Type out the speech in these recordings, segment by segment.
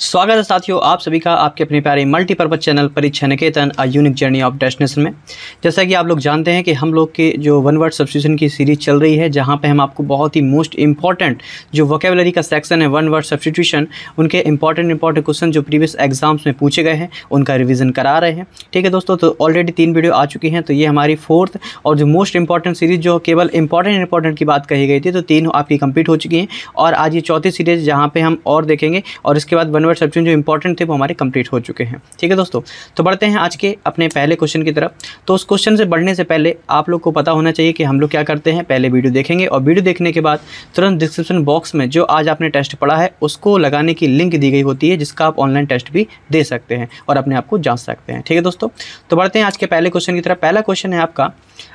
स्वागत है साथियों आप सभी का आपके अपने प्यारे multipurpose channel Pariksha Niketan a unique journey of destination में जैसा कि आप लोग जानते हैं कि हम लोग के जो वन वर्ड सब्सिट्यूशन की सीरीज चल रही है जहां पे हम आपको बहुत ही मोस्ट इंपॉर्टेंट जो वोकेबलरी का सेक्शन है वन वर्ड सब्सिट्यूशन उनके इंपॉर्टेंट इंपॉर्टेंट क्वेश्चन जो प्रीवियस एग्जाम्स में पूछे गए हैं उनका रिविजन करा रहे हैं ठीक है दोस्तों तो ऑलरेडी तीन वीडियो आ चुकी हैं तो ये हमारी फोर्थ और जो मोस्ट इंपॉर्टेंट सीरीज जो केवल इंपॉर्टेंट इंपॉर्टेंट की बात कही गई थी तो तीन आपकी कंप्लीट हो चुकी हैं और आज ये चौथी सीरीज जहाँ पर हम और देखेंगे और इसके बाद वन इनवर्स एप्सन जो इंपॉर्टेंट थे वो हमारे कंप्लीट हो चुके हैं ठीक है दोस्तों तो बढ़ते हैं आज के अपने पहले क्वेश्चन की तरफ तो उस क्वेश्चन से बढ़ने से पहले आप लोग को पता होना चाहिए कि हम लोग क्या करते हैं पहले वीडियो देखेंगे और वीडियो देखने के बाद तुरंत डिस्क्रिप्शन बॉक्स में जो आज आपने टेस्ट पढ़ा है उसको लगाने की लिंक दी गई होती है जिसका आप ऑनलाइन टेस्ट भी दे सकते हैं और अपने आप को जांच सकते हैं ठीक है दोस्तों तो बढ़ते हैं आज के पहले क्वेश्चन की तरफ पहला क्वेश्चन है आपका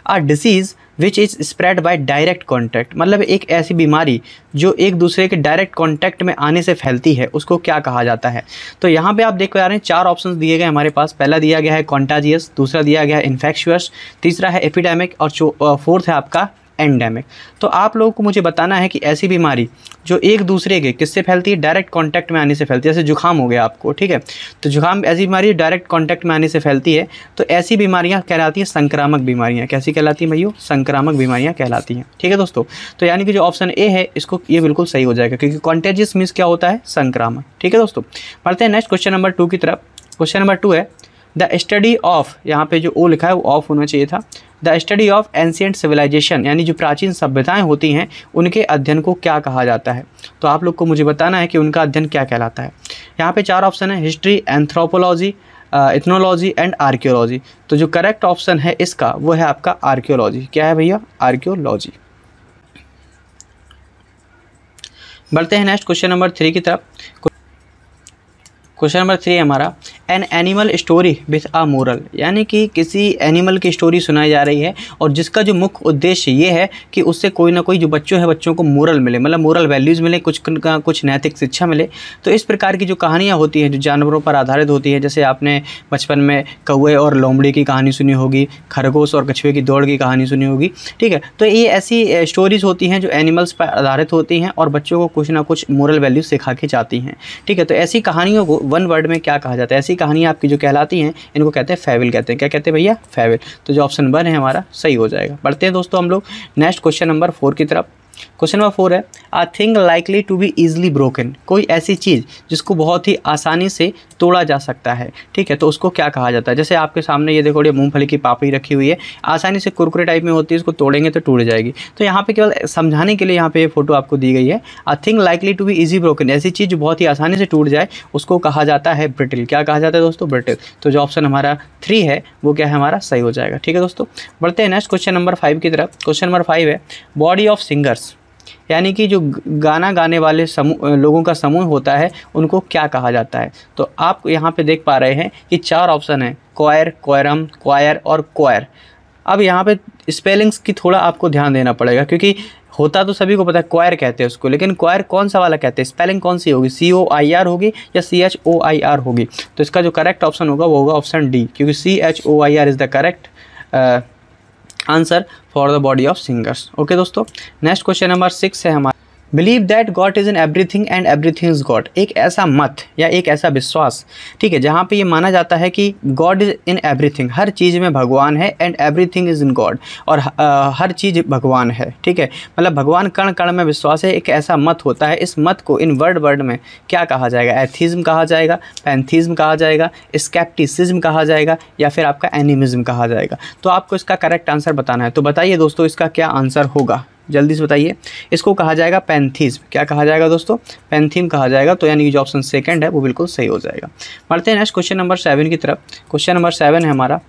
a disease which is spread by direct contact मतलब एक ऐसी बीमारी जो एक दूसरे के डायरेक्ट कॉन्टैक्ट में आने से फैलती है उसको क्या कहा जाता है तो यहाँ पे आप देख पा रहे हैं चार ऑप्शन दिए गए हमारे पास पहला दिया गया है कॉन्टाजियस दूसरा दिया गया है इन्फेक्शुअस तीसरा है एपिडेमिक और फोर्थ है आपका एंडेमिक तो आप लोगों को मुझे बताना है कि ऐसी बीमारी जो एक दूसरे के किससे फैलती है डायरेक्ट कॉन्टैक्ट में आने से फैलती है जैसे जुकाम हो गया आपको ठीक है तो जुकाम ऐसी बीमारी डायरेक्ट कॉन्टैक्ट में आने से फैलती है तो ऐसी बीमारियाँ कहलाती हैं संक्रामक बीमारियाँ कैसी कहलाती हैं भैया संक्रामक बीमारियाँ कहलाती हैं ठीक है दोस्तों तो यानी कि जो ऑप्शन ए है इसको ये बिल्कुल सही हो जाएगा क्योंकि कॉन्टेजियस मीन्स क्या होता है संक्रामक ठीक है दोस्तों पढ़ते हैं नेक्स्ट क्वेश्चन नंबर टू की तरफ क्वेश्चन नंबर टू है द स्टडी ऑफ यहाँ पे जो ओ लिखा है वो ऑफ होना चाहिए था the study of ancient civilization यानी जो प्राचीन सभ्यताएं होती हैं उनके अध्ययन को क्या कहा जाता है तो आप लोग को मुझे बताना है कि उनका अध्ययन क्या कहलाता है यहाँ पे चार ऑप्शन है history anthropology ethnology and archaeology तो जो करेक्ट ऑप्शन है इसका वो है आपका आर्क्योलॉजी क्या है भैया आर्क्योलॉजी बढ़ते हैं नेक्स्ट क्वेश्चन नंबर थ्री की तरफ क्वेश्चन नंबर थ्री है हमारा an animal story with a moral यानी कि किसी एनिमल की स्टोरी सुनाई जा रही है और जिसका जो मुख्य उद्देश्य ये है कि उससे कोई ना कोई जो बच्चों है बच्चों को मोरल मिले मतलब मोरल वैल्यूज़ मिले कुछ कुछ नैतिक शिक्षा मिले तो इस प्रकार की जो कहानियाँ होती हैं जो जानवरों पर आधारित होती हैं जैसे आपने बचपन में कौए और लोमड़ी की कहानी सुनी होगी खरगोश और कछुए की दौड़ की कहानी सुनी होगी ठीक है तो ये ऐसी स्टोरीज़ होती हैं जो एनिमल्स पर आधारित होती हैं और बच्चों को कुछ ना कुछ मोरल वैल्यू सिखा के जाती हैं ठीक है तो ऐसी कहानियों को वन वर्ड में क्या कहा जाता है ऐसी कहानियाँ आपकी जो कहलाती हैं इनको कहते हैं फेविल कहते हैं क्या कहते हैं भैया फेविल तो जो ऑप्शन वन है हमारा सही हो जाएगा बढ़ते हैं दोस्तों हम लोग नेक्स्ट क्वेश्चन नंबर फोर की तरफ क्वेश्चन नंबर फोर है a thing likely to be easily broken कोई ऐसी चीज़ जिसको बहुत ही आसानी से तोड़ा जा सकता है ठीक है तो उसको क्या कहा जाता है जैसे आपके सामने ये देखो ये मूँगफली की पापड़ी रखी हुई है आसानी से कुरकुरे टाइप में होती है इसको तोड़ेंगे तो टूट जाएगी तो यहाँ पर केवल समझाने के लिए यहाँ पर ये फोटो आपको दी गई है a thing likely to be easy broken ऐसी चीज़ जो बहुत ही आसानी से टूट जाए उसको कहा जाता है ब्रिटिल क्या कहा जाता है दोस्तों ब्रिटिल तो जो ऑप्शन हमारा थ्री है वो क्या है हमारा सही हो जाएगा ठीक है दोस्तों बढ़ते हैं नेक्स्ट क्वेश्चन नंबर फाइव की तरफ क्वेश्चन नंबर फाइव है बॉडी ऑफ सिंगर्स यानी कि जो गाना गाने वाले समूह लोगों का समूह होता है उनको क्या कहा जाता है तो आप यहाँ पे देख पा रहे हैं कि चार ऑप्शन हैं क्वायर क्वायरम क्वायर और क्वायर अब यहाँ पे स्पेलिंग्स की थोड़ा आपको ध्यान देना पड़ेगा क्योंकि होता तो सभी को पता है क्वायर कहते हैं उसको लेकिन क्वायर कौन सा वाला कहते हैं स्पेलिंग कौन सी होगी सी ओ आई आर होगी या सी एच ओ आई आर होगी तो इसका जो करेक्ट ऑप्शन होगा वो होगा ऑप्शन डी क्योंकि C H O I R is the correct answer for the body of singers okay दोस्तों नेक्स्ट क्वेश्चन नंबर सिक्स है हमारे believe that God is in everything and everything is God एक ऐसा मत या एक ऐसा विश्वास ठीक है जहाँ पे ये माना जाता है कि गॉड इज़ इन एवरीथिंग हर चीज़ में भगवान है and everything is in God और हर चीज़ भगवान है ठीक है मतलब भगवान कण कण में विश्वास है एक ऐसा मत होता है इस मत को इन वर्ड वर्ड में क्या कहा जाएगा एथिज्म कहा जाएगा पैंथिज्म कहा जाएगा स्केप्टिसिज्म कहा जाएगा या फिर आपका एनिमिज़्म कहा जाएगा तो आपको इसका करेक्ट आंसर बताना है तो बताइए दोस्तों इसका क्या आंसर होगा जल्दी से बताइए इसको कहा जाएगा पैंथीज क्या कहा जाएगा दोस्तों पैंथीम कहा जाएगा तो यानी कि जो ऑप्शन सेकंड है वो बिल्कुल सही हो जाएगा पढ़ते हैं नेक्स्ट क्वेश्चन नंबर सेवन की तरफ क्वेश्चन नंबर सेवन है हमारा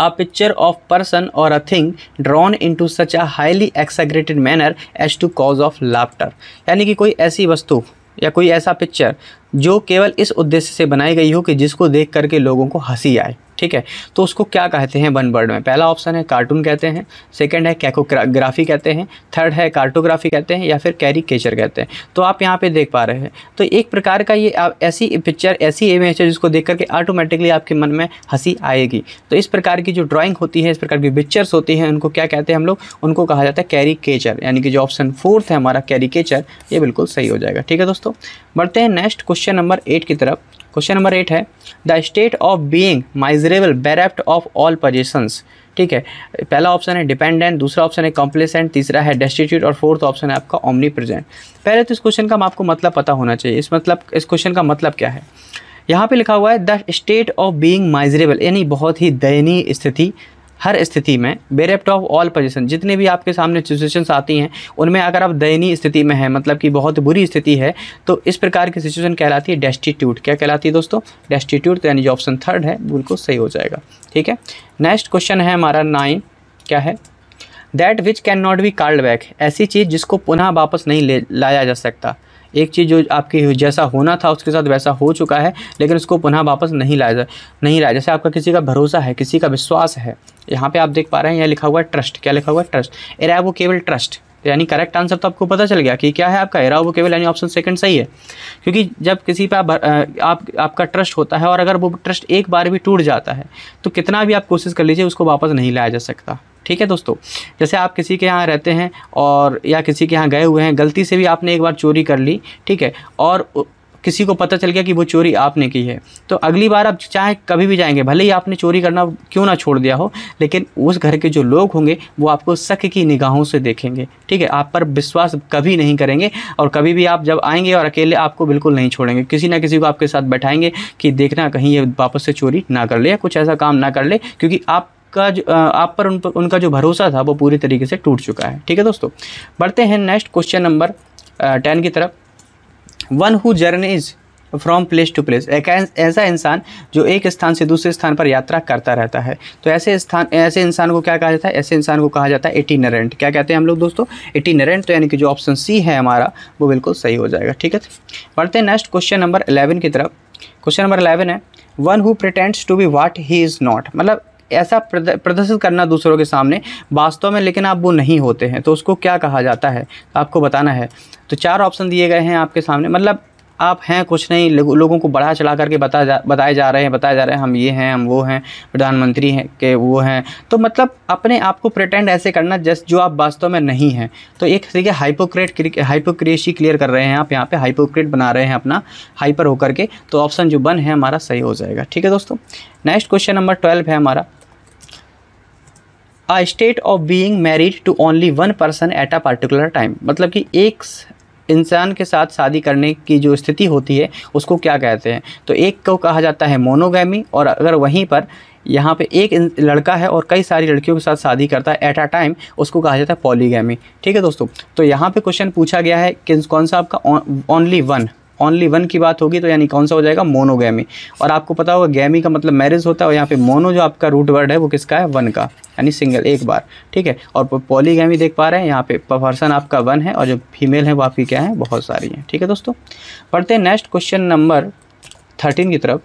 अ पिक्चर ऑफ पर्सन और a thing drawn into such a highly exaggerated manner as to cause of laughter यानी कि कोई ऐसी वस्तु या कोई ऐसा पिक्चर जो केवल इस उद्देश्य से बनाई गई हो कि जिसको देख करके लोगों को हंसी आए ठीक है तो उसको क्या कहते हैं वन वर्ड में पहला ऑप्शन है कार्टून कहते हैं सेकंड है कैकोग्राफी कहते हैं थर्ड है कार्टोग्राफी कहते हैं या फिर कैरिकेचर कहते हैं तो आप यहाँ पे देख पा रहे हैं तो एक प्रकार का ये आप ऐसी पिक्चर ऐसी इमेज है जिसको देख करके ऑटोमेटिकली आपके मन में हंसी आएगी तो इस प्रकार की जो ड्राॅइंग होती है इस प्रकार की पिक्चर्स होती हैं उनको क्या कहते हैं हम लोग उनको कहा जाता है कैरिकेचर यानी कि जो ऑप्शन फोर्थ है हमारा कैरिकेचर ये बिल्कुल सही हो जाएगा ठीक है दोस्तों बढ़ते हैं नेक्स्ट क्वेश्चन नंबर एट की तरफ क्वेश्चन नंबर एट है the state of being miserable bereft of all positions ठीक है पहला ऑप्शन है डिपेंडेंट दूसरा ऑप्शन है कॉम्प्लेसेंट तीसरा है डेस्टिट्यूट और फोर्थ ऑप्शन है आपका ओमनी प्रेजेंट पहले तो इस क्वेश्चन का आपको मतलब पता होना चाहिए इस मतलब इस क्वेश्चन का मतलब क्या है यहाँ पे लिखा हुआ है the state of being miserable यानी बहुत ही दयनीय स्थिति हर स्थिति में बेरेप्ट ऑफ ऑल पोजिशन जितने भी आपके सामने सिचुएशंस आती हैं उनमें अगर आप दयनीय स्थिति में हैं मतलब कि बहुत बुरी स्थिति है तो इस प्रकार की सिचुएशन कहलाती है डेस्टिट्यूट क्या कहलाती है दोस्तों डेस्टिट्यूट तो यानी जो ऑप्शन थर्ड है बिल्कुल सही हो जाएगा ठीक है नेक्स्ट क्वेश्चन है हमारा नाइन क्या है that which can not be called back ऐसी चीज़ जिसको पुनः वापस नहीं ले लाया जा सकता एक चीज़ जो आपके जैसा होना था उसके साथ वैसा हो चुका है लेकिन उसको पुनः वापस नहीं लाया जा नहीं लाया जैसे आपका किसी का भरोसा है किसी का विश्वास है यहाँ पे आप देख पा रहे हैं यह लिखा हुआ है ट्रस्ट क्या लिखा हुआ है ट्रस्ट एरा वो केवल ट्रस्ट यानी करेक्ट आंसर तो आपको पता चल गया कि क्या है आपका एरा वो केवल यानी ऑप्शन सेकंड सही है क्योंकि जब किसी पर आप, आप आपका ट्रस्ट होता है और अगर वो ट्रस्ट एक बार भी टूट जाता है तो कितना भी आप कोशिश कर लीजिए उसको वापस नहीं लाया जा सकता ठीक है दोस्तों जैसे आप किसी के यहाँ रहते हैं और या किसी के यहाँ गए हुए हैं गलती से भी आपने एक बार चोरी कर ली ठीक है और किसी को पता चल गया कि वो चोरी आपने की है तो अगली बार आप चाहे कभी भी जाएंगे भले ही आपने चोरी करना क्यों ना छोड़ दिया हो लेकिन उस घर के जो लोग होंगे वो आपको शक की निगाहों से देखेंगे ठीक है आप पर विश्वास कभी नहीं करेंगे और कभी भी आप जब आएंगे और अकेले आपको बिल्कुल नहीं छोड़ेंगे किसी ना किसी को आपके साथ बैठाएंगे कि देखना कहीं ये वापस से चोरी ना कर ले या कुछ ऐसा काम ना कर ले क्योंकि आप का जो आप पर उन पर उनका जो भरोसा था वो पूरी तरीके से टूट चुका है ठीक है दोस्तों बढ़ते हैं नेक्स्ट क्वेश्चन नंबर टेन की तरफ one who journeys from place to place एक ऐसा इंसान जो एक स्थान से दूसरे स्थान पर यात्रा करता रहता है तो ऐसे स्थान ऐसे इंसान को क्या कहा जाता है ऐसे इंसान को कहा जाता है एटीनरेंट क्या कहते हैं हम लोग दोस्तों एटीनरेंट तो यानी कि जो ऑप्शन सी है हमारा वो बिल्कुल सही हो जाएगा ठीक है बढ़ते हैं नेक्स्ट क्वेश्चन नंबर अलेवन की तरफ क्वेश्चन नंबर अलेवन है one who pretends to be what he is not मतलब ऐसा प्रदर्शित करना दूसरों के सामने वास्तव में लेकिन आप वो नहीं होते हैं तो उसको क्या कहा जाता है आपको बताना है तो चार ऑप्शन दिए गए हैं आपके सामने मतलब आप हैं कुछ नहीं लोगों को बढ़ा चढ़ा करके बता जा बताए जा रहे हैं बताए जा रहे हैं हम ये हैं हम वो हैं प्रधानमंत्री हैं के वो हैं तो मतलब अपने आप को प्रटेंड ऐसे करना जस्ट जो आप वास्तव में नहीं हैं तो एक तरीके हाइपोक्रेट हाइपोक्रेसी क्लियर कर रहे हैं आप यहाँ पे हाइपोक्रेट बना रहे हैं अपना हाइपर होकर के तो ऑप्शन जो वन है हमारा सही हो जाएगा ठीक है दोस्तों नेक्स्ट क्वेश्चन नंबर ट्वेल्व है हमारा a state of being married to only one person at a particular time मतलब कि एक इंसान के साथ शादी करने की जो स्थिति होती है उसको क्या कहते हैं तो एक को कहा जाता है मोनोगैमी और अगर वहीं पर यहाँ पे एक लड़का है और कई सारी लड़कियों के साथ शादी करता है एट अ टाइम उसको कहा जाता है पॉलीगैमी ठीक है दोस्तों तो यहाँ पे क्वेश्चन पूछा गया है कि कौन सा आपका ओनली वन ओनली वन की बात होगी तो यानी कौन सा हो जाएगा मोनोगैमी और आपको पता होगा गैमी का मतलब मैरिज होता है और यहाँ पे मोनो जो आपका रूट वर्ड है वो किसका है वन का यानी सिंगल एक बार ठीक है और पॉलीगैमी देख पा रहे हैं यहाँ पे पर्सन आपका वन है और जो फीमेल है वो आपकी क्या है बहुत सारी हैं ठीक है दोस्तों पढ़ते हैं नेक्स्ट क्वेश्चन नंबर थर्टीन की तरफ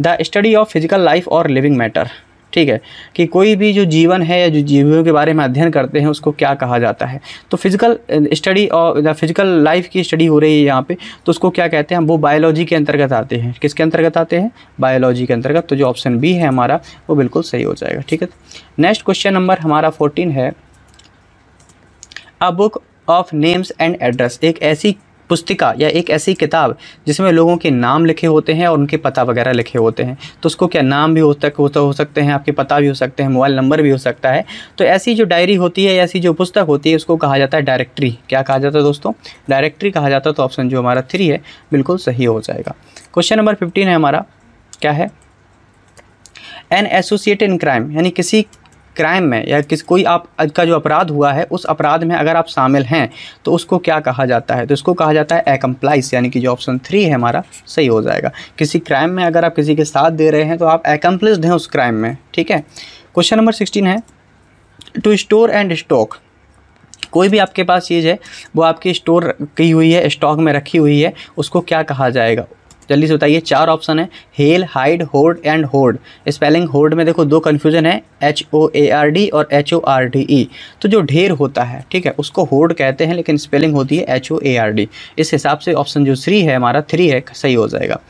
the study of physical life और लिविंग मैटर ठीक है कि कोई भी जो जीवन है या जो जीवियों के बारे में अध्ययन करते हैं उसको क्या कहा जाता है तो फिज़िकल स्टडी uh, और फिज़िकल लाइफ की स्टडी हो रही है यहाँ पे तो उसको क्या कहते हैं वो बायोलॉजी के अंतर्गत आते हैं किसके अंतर्गत आते हैं बायोलॉजी के अंतर्गत तो जो ऑप्शन बी है हमारा वो बिल्कुल सही हो जाएगा ठीक है नेक्स्ट क्वेश्चन नंबर हमारा फोर्टीन है a book of names and address एक ऐसी पुस्तिका या एक ऐसी किताब जिसमें लोगों के नाम लिखे होते हैं और उनके पता वगैरह लिखे होते हैं तो उसको क्या नाम भी हो तक हो तो सकते हैं आपके पता भी हो सकते हैं मोबाइल नंबर भी हो सकता है तो ऐसी जो डायरी होती है ऐसी जो पुस्तक होती है उसको कहा जाता है डायरेक्ट्री क्या कहा जाता है दोस्तों डायरेक्ट्री कहा जाता है तो ऑप्शन जो हमारा थ्री है बिल्कुल सही हो जाएगा क्वेश्चन नंबर फिफ्टीन है हमारा क्या है एन एसोसिएटेड इन क्राइम यानी किसी क्राइम में या किस कोई आप का जो अपराध हुआ है उस अपराध में अगर आप शामिल हैं तो उसको क्या कहा जाता है तो इसको कहा जाता है एकम्प्लाइस यानी कि जो ऑप्शन थ्री है हमारा सही हो जाएगा किसी क्राइम में अगर आप किसी के साथ दे रहे हैं तो आप एकम्प्लिस्ड हैं उस क्राइम में ठीक है क्वेश्चन नंबर सिक्सटीन है टू स्टोर एंड स्टॉक कोई भी आपके पास चीज़ है वो आपकी स्टोर की हुई है स्टॉक में रखी हुई है उसको क्या कहा जाएगा जल्दी से बताइए चार ऑप्शन है hail hide hoard and hoard spelling hoard में देखो दो कन्फ्यूजन है H O A R D और H O R D E तो जो ढेर होता है ठीक है उसको होर्ड कहते हैं लेकिन स्पेलिंग होती है H O A R D इस हिसाब से ऑप्शन जो थ्री है हमारा थ्री है सही हो जाएगा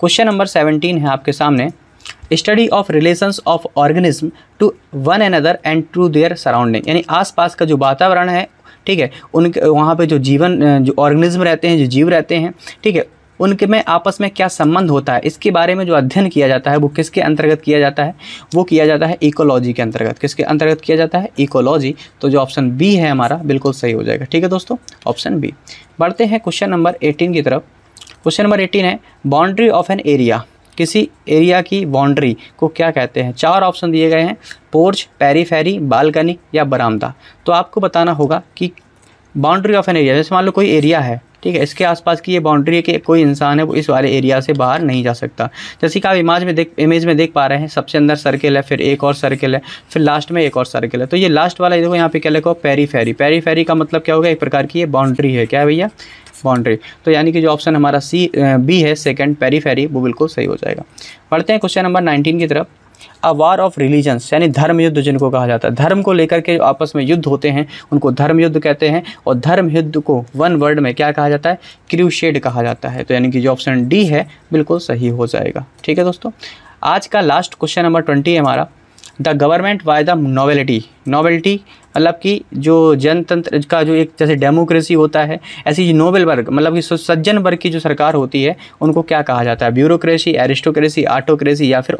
क्वेश्चन नंबर सेवनटीन है आपके सामने study of relations of organism to one and other and to their surrounding यानी आसपास का जो वातावरण है ठीक है उनके वहाँ पे जो जीवन जो ऑर्गेनिज्म रहते हैं जो जीव रहते हैं ठीक है उनके में आपस में क्या संबंध होता है इसके बारे में जो अध्ययन किया जाता है वो किसके अंतर्गत किया जाता है वो किया जाता है इकोलॉजी के अंतर्गत किसके अंतर्गत किया जाता है इकोलॉजी तो जो ऑप्शन बी है हमारा बिल्कुल सही हो जाएगा ठीक है दोस्तों ऑप्शन बी बढ़ते हैं क्वेश्चन नंबर एटीन की तरफ क्वेश्चन नंबर एटीन है बाउंड्री ऑफ एन एरिया किसी एरिया की बाउंड्री को क्या कहते हैं चार ऑप्शन दिए गए हैं पोर्च पैरीफेरी बालकनी या बरामदा तो आपको बताना होगा कि बाउंड्री ऑफ एन एरिया जैसे मान लो कोई एरिया है ठीक है इसके आसपास की ये बाउंड्री है कि कोई इंसान है वो इस वाले एरिया से बाहर नहीं जा सकता जैसे कि आप इमेज में देख इमेज में देख पा रहे हैं सबसे अंदर सर्किल है फिर एक और सर्किल है फिर लास्ट में एक और सर्किल है तो ये लास्ट वाला देखो यहाँ पे क्या लिखो पेरी फेरी पेरी फेरी का मतलब क्या होगा एक प्रकार की ये बाउंड्री है क्या भैया बाउंड्री तो यानी कि जो ऑप्शन हमारा सी बी है सेकेंड पेरी वो बिल्कुल सही हो जाएगा पढ़ते हैं क्वेश्चन नंबर नाइनटीन की तरफ अ वार ऑफ रिलीजन्स यानी धर्म युद्ध जिनको कहा जाता है धर्म को लेकर के आपस में युद्ध होते हैं उनको धर्म युद्ध कहते हैं और धर्म युद्ध को वन वर्ड में क्या कहा जाता है क्रूशेड कहा जाता है तो यानी कि जो ऑप्शन डी है बिल्कुल सही हो जाएगा ठीक है दोस्तों आज का लास्ट क्वेश्चन नंबर ट्वेंटी है हमारा the government by the novelty novelty मतलब कि जो जनतंत्र का जो एक जैसे डेमोक्रेसी होता है ऐसी नोबेल वर्ग मतलब कि सज्जन वर्ग की जो सरकार होती है उनको क्या कहा जाता है ब्यूरोक्रेसी एरिस्टोक्रेसी आटोक्रेसी या फिर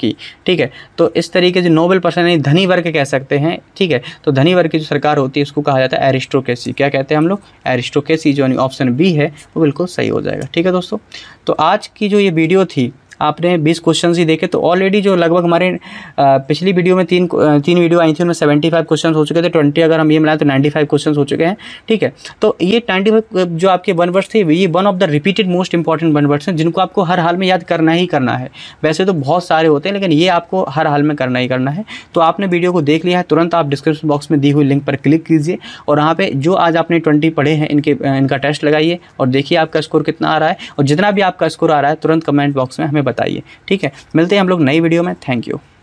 की ठीक है तो इस तरीके से नोबेल पर्सन यानी धनी वर्ग कह सकते हैं ठीक है तो धनी वर्ग की जो सरकार होती है उसको कहा जाता है एरिस्टोक्रेसी क्या कहते हैं हम लोग एरिस्टोक्रेसी जो ऑप्शन बी है वो बिल्कुल सही हो जाएगा ठीक है दोस्तों तो आज की जो ये वीडियो थी आपने 20 क्वेश्चन ही देखे तो ऑलरेडी जो लगभग हमारे पिछली वीडियो में तीन तीन वीडियो आई थी उनमें 75 क्वेश्चन हो चुके थे 20 अगर हम ये मिलाएं तो 95 क्वेश्चन हो चुके हैं ठीक है तो ये 95 जो आपके वन वर्ड्स थे ये one of the repeated most important one words हैं जिनको आपको हर हाल में याद करना ही करना है वैसे तो बहुत सारे होते हैं लेकिन ये आपको हर हाल में करना ही करना है तो आपने वीडियो को देख लिया है तुरंत आप डिस्क्रिप्शन बॉक्स में दी हुई लिंक पर क्लिक कीजिए और वहाँ पर जो आज आपने ट्वेंटी पढ़े हैं इनके इनका टेस्ट लगाइए और देखिए आपका स्कोर कितना आ रहा है और जितना भी आपका स्कोर आ रहा है तुरंत कमेंट बॉक्स में हमें बताइए ठीक है मिलते हैं हम लोग नई वीडियो में थैंक यू